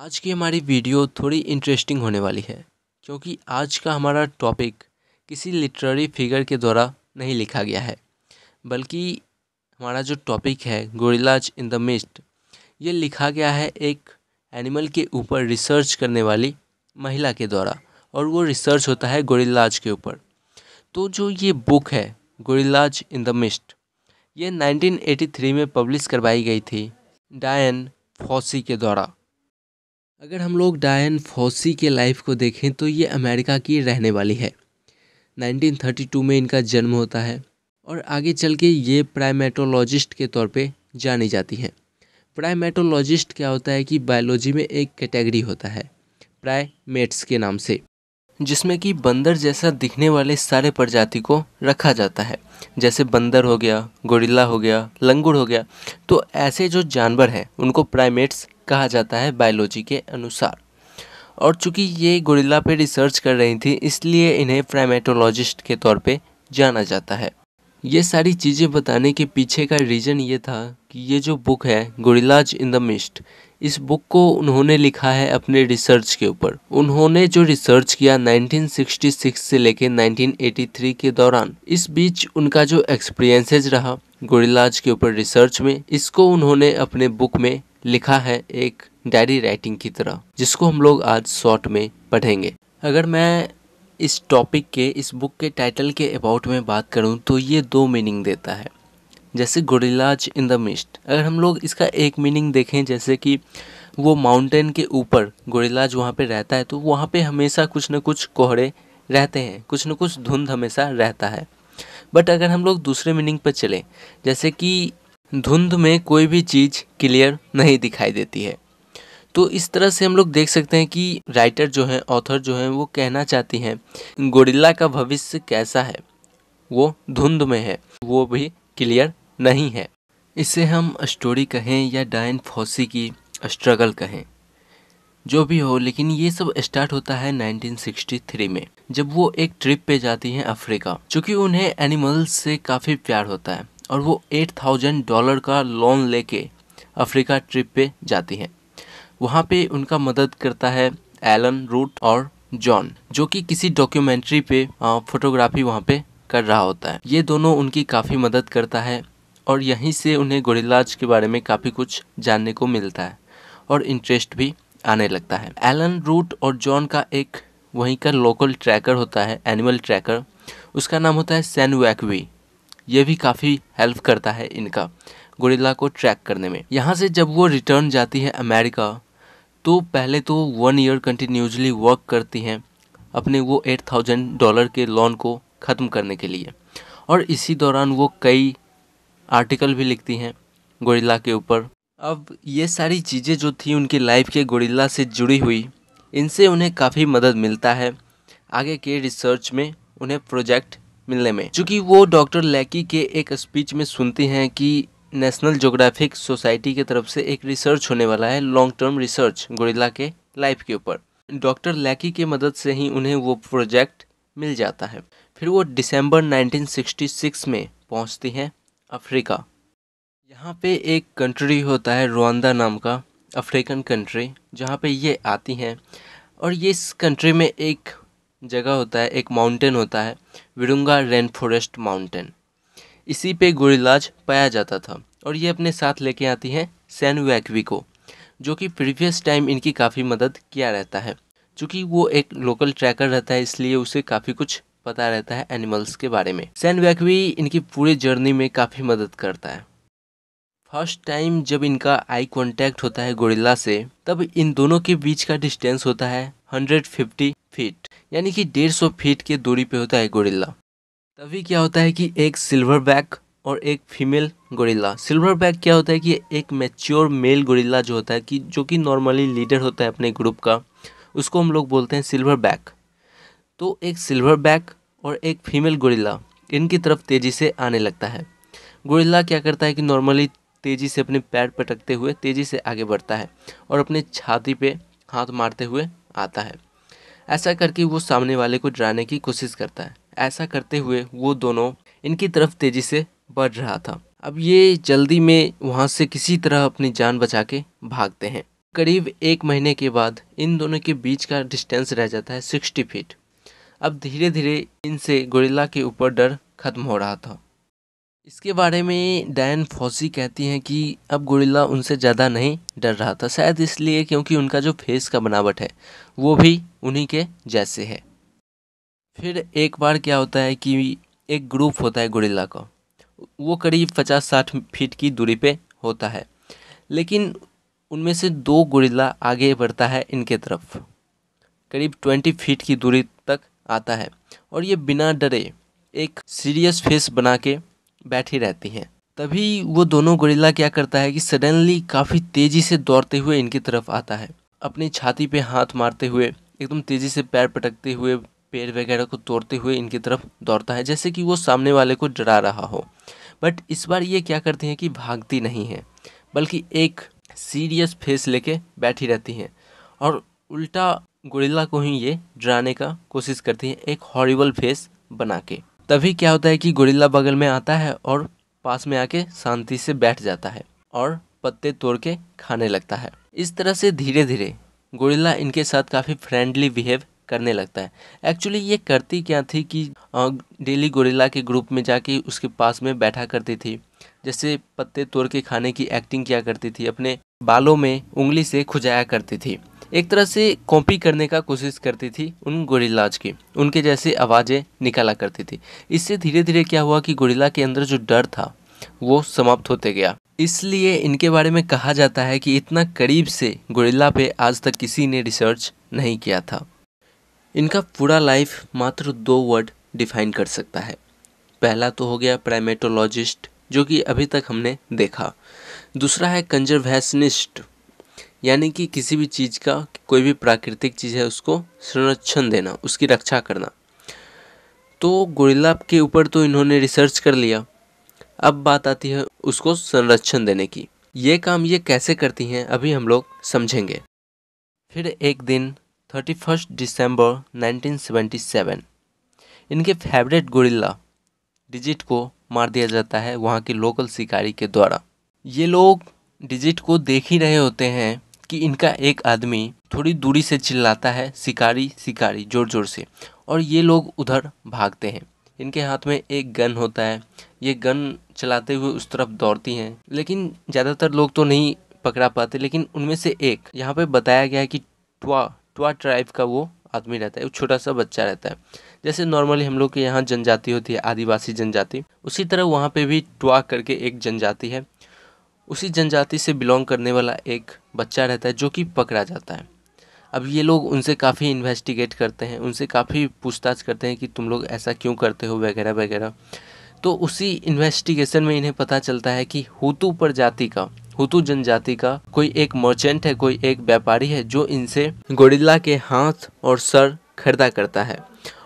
आज की हमारी वीडियो थोड़ी इंटरेस्टिंग होने वाली है क्योंकि आज का हमारा टॉपिक किसी लिटरेरी फिगर के द्वारा नहीं लिखा गया है बल्कि हमारा जो टॉपिक है गोरिलाज इन द मिस्ट ये लिखा गया है एक एनिमल के ऊपर रिसर्च करने वाली महिला के द्वारा और वो रिसर्च होता है गोरिलाज के ऊपर तो जो ये बुक है गोरिलाज इन द मिस्ट ये 1983 में पब्लिश करवाई गई थी डायन फॉसी के द्वारा अगर हम लोग डायन फॉसी के लाइफ को देखें तो ये अमेरिका की रहने वाली है 1932 में इनका जन्म होता है और आगे चल के ये प्राइमेटोलॉजिस्ट के तौर पे जानी जाती हैं प्राइमेटोलॉजिस्ट क्या होता है कि बायोलॉजी में एक कैटेगरी होता है प्राइमेट्स के नाम से जिसमें कि बंदर जैसा दिखने वाले सारे प्रजाति को रखा जाता है जैसे बंदर हो गया गोरिल्ला हो गया लंगूर हो गया तो ऐसे जो जानवर हैं उनको प्राइमेट्स कहा जाता है बायोलॉजी के अनुसार और चूंकि ये गोरिल्ला पे रिसर्च कर रही थी इसलिए इन्हें प्राइमेटोलॉजिस्ट के तौर पे जाना जाता है ये सारी चीज़ें बताने के पीछे का रीज़न ये था कि ये जो बुक है गोरिल्लाज इन द मिस्ट इस बुक को उन्होंने लिखा है अपने रिसर्च के ऊपर उन्होंने जो रिसर्च किया 1966 से लेकर 1983 के दौरान इस बीच उनका जो एक्सपीरियंसेस रहा गोरिल्लाज के ऊपर रिसर्च में इसको उन्होंने अपने बुक में लिखा है एक डायरी राइटिंग की तरह जिसको हम लोग आज शॉर्ट में पढ़ेंगे अगर मैं इस टॉपिक के इस बुक के टाइटल के अबाउट में बात करूं तो ये दो मीनिंग देता है जैसे गुरिलाज इन द मिस्ट अगर हम लोग इसका एक मीनिंग देखें जैसे कि वो माउंटेन के ऊपर गुरिलाज वहाँ पे रहता है तो वहाँ पे हमेशा कुछ न कुछ कोहरे रहते हैं कुछ न कुछ धुंध हमेशा रहता है बट अगर हम लोग दूसरे मीनिंग पर चलें जैसे कि धुंध में कोई भी चीज़ क्लियर नहीं दिखाई देती है तो इस तरह से हम लोग देख सकते हैं कि राइटर जो हैं ऑथर जो हैं वो कहना चाहती हैं गोरिल्ला का भविष्य कैसा है वो धुंध में है वो भी क्लियर नहीं है इसे हम स्टोरी कहें या डायन फॉसी की स्ट्रगल कहें जो भी हो लेकिन ये सब स्टार्ट होता है 1963 में जब वो एक ट्रिप पे जाती हैं अफ्रीका चूँकि उन्हें एनिमल्स से काफ़ी प्यार होता है और वो एट थाउजेंड डॉलर का लोन लेके अफ्रीका ट्रिप पे जाती हैं वहाँ पे उनका मदद करता है एलन रूट और जॉन जो कि किसी डॉक्यूमेंट्री पे फोटोग्राफी वहाँ पे कर रहा होता है ये दोनों उनकी काफ़ी मदद करता है और यहीं से उन्हें गोरिलाज के बारे में काफ़ी कुछ जानने को मिलता है और इंटरेस्ट भी आने लगता है एलन रूट और जॉन का एक वहीं का लोकल ट्रैकर होता है एनिमल ट्रैकर उसका नाम होता है सैन वैकवी ये भी काफ़ी हेल्प करता है इनका गोरिल्ला को ट्रैक करने में यहाँ से जब वो रिटर्न जाती है अमेरिका तो पहले तो वन ईयर कंटिन्यूसली वर्क करती हैं अपने वो एट थाउजेंड डॉलर के लोन को ख़त्म करने के लिए और इसी दौरान वो कई आर्टिकल भी लिखती हैं गोरिल्ला के ऊपर अब ये सारी चीज़ें जो थी उनकी लाइफ के गोरिल्ला से जुड़ी हुई इनसे उन्हें काफ़ी मदद मिलता है आगे के रिसर्च में उन्हें प्रोजेक्ट मिलने में चूँकि वो डॉक्टर लैकी के एक स्पीच में सुनती हैं कि नेशनल जोग्राफिक सोसाइटी की तरफ से एक रिसर्च होने वाला है लॉन्ग टर्म रिसर्च गोरिल्ला के लाइफ के ऊपर डॉक्टर लैकी के मदद से ही उन्हें वो प्रोजेक्ट मिल जाता है फिर वो दिसंबर 1966 में पहुंचती हैं अफ्रीका यहाँ पे एक कंट्री होता है रुआंदा नाम का अफ्रीकन कंट्री जहाँ पे ये आती हैं और ये इस कंट्री में एक जगह होता है एक माउंटेन होता है विरुंगा रेन फॉरेस्ट माउंटेन इसी पे गोरिलाज पाया जाता था और ये अपने साथ लेके आती हैं सैन वैक्वी को जो कि प्रीवियस टाइम इनकी काफ़ी मदद किया रहता है चूँकि वो एक लोकल ट्रैकर रहता है इसलिए उसे काफ़ी कुछ पता रहता है एनिमल्स के बारे में सैन वैक्वी इनकी पूरी जर्नी में काफ़ी मदद करता है फर्स्ट टाइम जब इनका आई कांटेक्ट होता है गोरिल्ला से तब इन दोनों के बीच का डिस्टेंस होता है 150 फीट यानी कि 150 फीट के दूरी पे होता है गोरिल्ला तभी क्या होता है कि एक सिल्वर बैक और एक फीमेल गोरिल्ला सिल्वर बैक क्या होता है कि एक मेच्योर मेल गोरिल्ला जो होता है कि जो कि नॉर्मली लीडर होता है अपने ग्रुप का उसको हम लोग बोलते हैं सिल्वर बैक तो एक सिल्वर बैक और एक फीमेल गोरिल्ला इनकी तरफ तेज़ी से आने लगता है गोरिल्ला क्या करता है कि नॉर्मली तेज़ी से अपने पैर पटकते हुए तेज़ी से आगे बढ़ता है और अपने छाती पे हाथ मारते हुए आता है ऐसा करके वो सामने वाले को डराने की कोशिश करता है ऐसा करते हुए वो दोनों इनकी तरफ तेज़ी से बढ़ रहा था अब ये जल्दी में वहाँ से किसी तरह अपनी जान बचा के भागते हैं करीब एक महीने के बाद इन दोनों के बीच का डिस्टेंस रह जाता है सिक्सटी फीट अब धीरे धीरे इनसे गोरिल्ला के ऊपर डर खत्म हो रहा था इसके बारे में डैन फौजी कहती हैं कि अब गोरिल्ला उनसे ज़्यादा नहीं डर रहा था शायद इसलिए क्योंकि उनका जो फेस का बनावट है वो भी उन्हीं के जैसे है फिर एक बार क्या होता है कि एक ग्रुप होता है गोरिल्ला का वो करीब पचास साठ फीट की दूरी पे होता है लेकिन उनमें से दो गोरिल्ला आगे बढ़ता है इनके तरफ करीब ट्वेंटी फीट की दूरी तक आता है और ये बिना डरे एक सीरियस फेस बना के बैठी रहती हैं तभी वो दोनों गोरिल्ला क्या करता है कि सडनली काफ़ी तेज़ी से दौड़ते हुए इनकी तरफ आता है अपनी छाती पे हाथ मारते हुए एकदम तेज़ी से पैर पटकते हुए पेड़ वगैरह को तोड़ते हुए इनकी तरफ दौड़ता है जैसे कि वो सामने वाले को डरा रहा हो बट इस बार ये क्या करती हैं कि भागती नहीं है बल्कि एक सीरियस फेस लेके बैठी रहती हैं और उल्टा गोरिल्ला को ही ये डराने का कोशिश करती हैं एक हॉरिबल फेस बना के तभी क्या होता है कि गोरिल्ला बगल में आता है और पास में आके शांति से बैठ जाता है और पत्ते तोड़ के खाने लगता है इस तरह से धीरे धीरे गोरिल्ला इनके साथ काफ़ी फ्रेंडली बिहेव करने लगता है एक्चुअली ये करती क्या थी कि डेली गोरिल्ला के ग्रुप में जाके उसके पास में बैठा करती थी जैसे पत्ते तोड़ के खाने की एक्टिंग किया करती थी अपने बालों में उंगली से खुजाया करती थी एक तरह से कॉपी करने का कोशिश करती थी उन गोरिल्लाज की उनके जैसे आवाज़ें निकाला करती थी इससे धीरे धीरे क्या हुआ कि गोरिल्ला के अंदर जो डर था वो समाप्त होते गया इसलिए इनके बारे में कहा जाता है कि इतना करीब से गोरिल्ला पे आज तक किसी ने रिसर्च नहीं किया था इनका पूरा लाइफ मात्र दो वर्ड डिफाइन कर सकता है पहला तो हो गया प्राइमेटोलॉजिस्ट जो कि अभी तक हमने देखा दूसरा है कंजर्वेशनिस्ट यानी कि किसी भी चीज़ का कोई भी प्राकृतिक चीज़ है उसको संरक्षण देना उसकी रक्षा करना तो गोरिल्ला के ऊपर तो इन्होंने रिसर्च कर लिया अब बात आती है उसको संरक्षण देने की ये काम ये कैसे करती हैं अभी हम लोग समझेंगे फिर एक दिन थर्टी फर्स्ट सेवेंटी सेवन इनके फेवरेट गोरिल्ला डिजिट को मार दिया जाता है वहाँ के लोकल शिकारी के द्वारा ये लोग डिजिट को देख ही रहे होते हैं कि इनका एक आदमी थोड़ी दूरी से चिल्लाता है शिकारी शिकारी ज़ोर ज़ोर से और ये लोग उधर भागते हैं इनके हाथ में एक गन होता है ये गन चलाते हुए उस तरफ दौड़ती हैं लेकिन ज़्यादातर लोग तो नहीं पकड़ा पाते लेकिन उनमें से एक यहाँ पे बताया गया है कि ट्वा ट्वा ट्राइब का वो आदमी रहता है वो छोटा सा बच्चा रहता है जैसे नॉर्मली हम लोग के यहाँ जनजाति होती है आदिवासी जनजाति उसी तरह वहाँ पे भी ट्वा करके एक जनजाति है उसी जनजाति से बिलोंग करने वाला एक बच्चा रहता है जो कि पकड़ा जाता है अब ये लोग उनसे काफ़ी इन्वेस्टिगेट करते हैं उनसे काफ़ी पूछताछ करते हैं कि तुम लोग ऐसा क्यों करते हो वगैरह वगैरह तो उसी इन्वेस्टिगेशन में इन्हें पता चलता है कि हुतू प्रजाति का हुतू जनजाति का कोई एक मर्चेंट है कोई एक व्यापारी है जो इनसे गोरिल्ला के हाथ और सर खरीदा करता है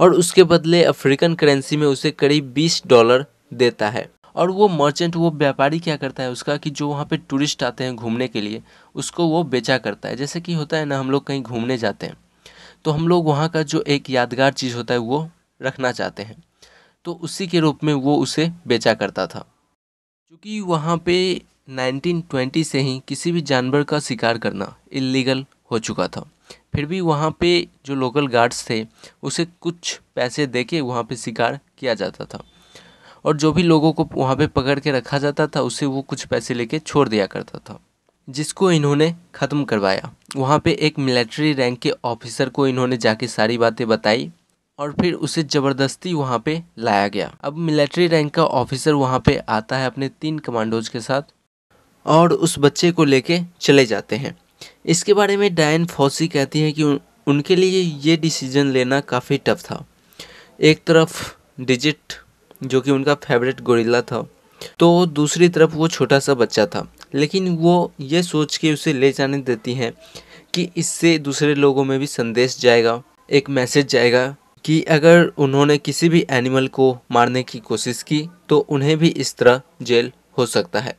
और उसके बदले अफ्रीकन करेंसी में उसे करीब बीस डॉलर देता है और वो मर्चेंट वो व्यापारी क्या करता है उसका कि जो वहाँ पे टूरिस्ट आते हैं घूमने के लिए उसको वो बेचा करता है जैसे कि होता है ना हम लोग कहीं घूमने जाते हैं तो हम लोग वहाँ का जो एक यादगार चीज़ होता है वो रखना चाहते हैं तो उसी के रूप में वो उसे बेचा करता था क्योंकि वहाँ पे 1920 से ही किसी भी जानवर का शिकार करना इलीगल हो चुका था फिर भी वहाँ पे जो लोकल गार्ड्स थे उसे कुछ पैसे दे के वहाँ पर शिकार किया जाता था और जो भी लोगों को वहाँ पे पकड़ के रखा जाता था उसे वो कुछ पैसे लेके छोड़ दिया करता था जिसको इन्होंने ख़त्म करवाया वहाँ पे एक मिलिट्री रैंक के ऑफिसर को इन्होंने जाके सारी बातें बताई और फिर उसे ज़बरदस्ती वहाँ पे लाया गया अब मिलिट्री रैंक का ऑफिसर वहाँ पे आता है अपने तीन कमांडोज के साथ और उस बच्चे को लेके चले जाते हैं इसके बारे में डायन फौसी कहती हैं कि उनके लिए ये डिसीजन लेना काफ़ी टफ था एक तरफ डिजिट जो कि उनका फेवरेट गोरिल्ला था तो दूसरी तरफ वो छोटा सा बच्चा था लेकिन वो ये सोच के उसे ले जाने देती हैं कि इससे दूसरे लोगों में भी संदेश जाएगा एक मैसेज जाएगा कि अगर उन्होंने किसी भी एनिमल को मारने की कोशिश की तो उन्हें भी इस तरह जेल हो सकता है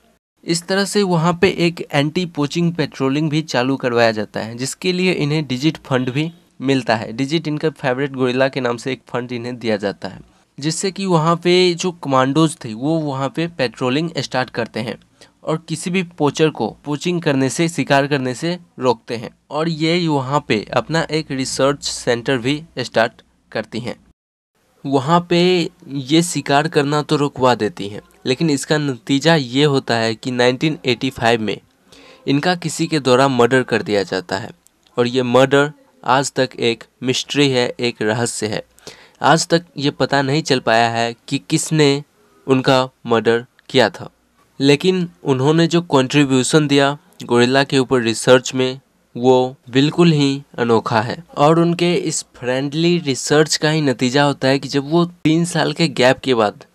इस तरह से वहाँ पे एक एंटी पोचिंग पेट्रोलिंग भी चालू करवाया जाता है जिसके लिए इन्हें डिजिट फंड भी मिलता है डिजिट इनका फेवरेट गोरिल्ला के नाम से एक फंड इन्हें दिया जाता है जिससे कि वहाँ पे जो कमांडोज थे वो वहाँ पे पेट्रोलिंग स्टार्ट करते हैं और किसी भी पोचर को पोचिंग करने से शिकार करने से रोकते हैं और ये वहाँ पे अपना एक रिसर्च सेंटर भी स्टार्ट करती हैं वहाँ पे ये शिकार करना तो रुकवा देती हैं लेकिन इसका नतीजा ये होता है कि 1985 में इनका किसी के द्वारा मर्डर कर दिया जाता है और ये मर्डर आज तक एक मिस्ट्री है एक रहस्य है आज तक ये पता नहीं चल पाया है कि किसने उनका मर्डर किया था लेकिन उन्होंने जो कंट्रीब्यूशन दिया गोरिल्ला के ऊपर रिसर्च में वो बिल्कुल ही अनोखा है और उनके इस फ्रेंडली रिसर्च का ही नतीजा होता है कि जब वो तीन साल के गैप के बाद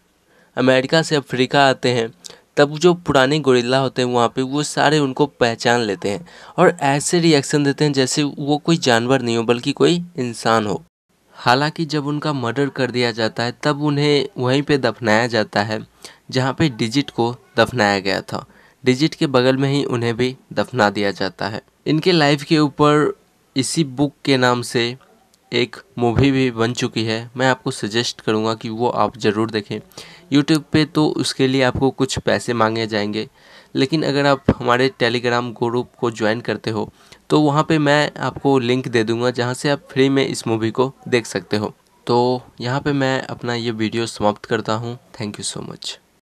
अमेरिका से अफ्रीका आते हैं तब जो पुराने गोरिल्ला होते हैं वहाँ पे वो सारे उनको पहचान लेते हैं और ऐसे रिएक्शन देते हैं जैसे वो कोई जानवर नहीं हो बल्कि कोई इंसान हो हालांकि जब उनका मर्डर कर दिया जाता है तब उन्हें वहीं पे दफनाया जाता है जहाँ पे डिजिट को दफनाया गया था डिजिट के बगल में ही उन्हें भी दफना दिया जाता है इनके लाइफ के ऊपर इसी बुक के नाम से एक मूवी भी बन चुकी है मैं आपको सजेस्ट करूँगा कि वो आप ज़रूर देखें यूट्यूब पे तो उसके लिए आपको कुछ पैसे मांगे जाएंगे लेकिन अगर आप हमारे टेलीग्राम ग्रुप को ज्वाइन करते हो तो वहाँ पे मैं आपको लिंक दे दूँगा जहाँ से आप फ्री में इस मूवी को देख सकते हो तो यहाँ पे मैं अपना ये वीडियो समाप्त करता हूँ थैंक यू सो मच